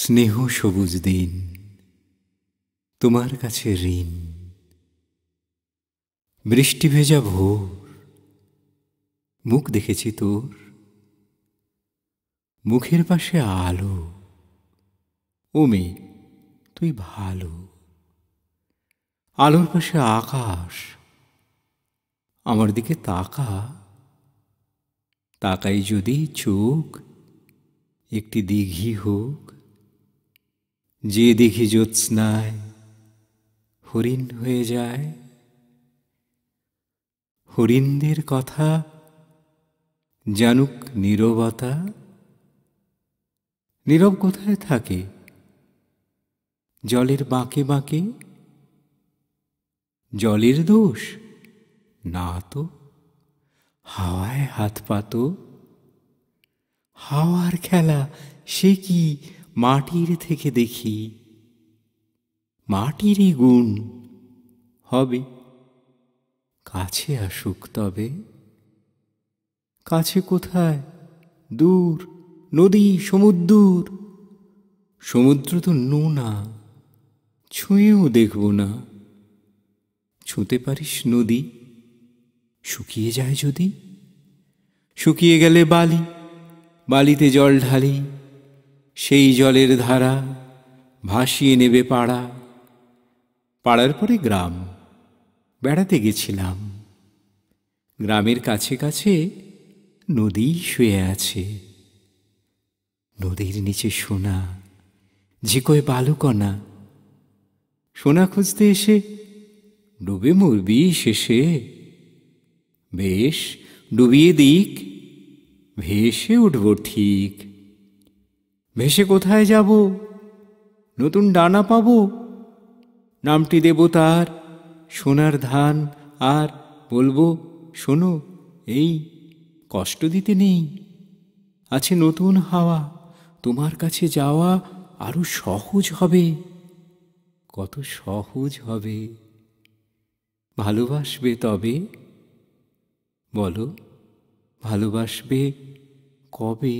স্নেহ সবুজ দিন তোমার কাছে ঋণ বৃষ্টি ভেজা ভোর মুখ দেখেছি তোর মুখের পাশে আলো ওমে তুই ভালো আলোর পাশে আকাশ আমার দিকে তাকা তাকাই যদি চোখ একটি দীঘি হোক যে দেখি জ্যোৎস্নায় হরিণ হয়ে যায় হরিণদের কথা জানুক নীরবতা নীরব কোথায় থাকে জলের বাঁকে বাঁকে জলের দোষ না তো হাওয়ায় হাত পাত হাওয়ার খেলা সে কি মাটির থেকে দেখি মাটিরই গুণ হবে কাছে আসুক তবে কাছে কোথায় দূর নদী সমুদ্র সমুদ্র তো নোনা ছুঁয়েও দেখব না ছুঁতে পারিস নদী শুকিয়ে যায় যদি শুকিয়ে গেলে বালি বালিতে জল ঢালি সেই জলের ধারা ভাসিয়ে নেবে পাড়া পাড়ার পরে গ্রাম বেড়াতে গেছিলাম গ্রামের কাছে কাছে নদী শুয়ে আছে নদীর নিচে সোনা ঝিকোয় বালুকণা সোনা খুঁজতে এসে ডুবে মরবি শেষে বেশ ডুবিয়ে দিক ভেসে উঠব ঠিক ভেসে কোথায় যাব নতুন ডানা পাব নামটি দেব তার সোনার ধান আর বলবো শোনো এই কষ্ট দিতে নেই আছে নতুন হাওয়া তোমার কাছে যাওয়া আরো সহজ হবে কত সহজ হবে ভালোবাসবে তবে বলো ভালোবাসবে কবে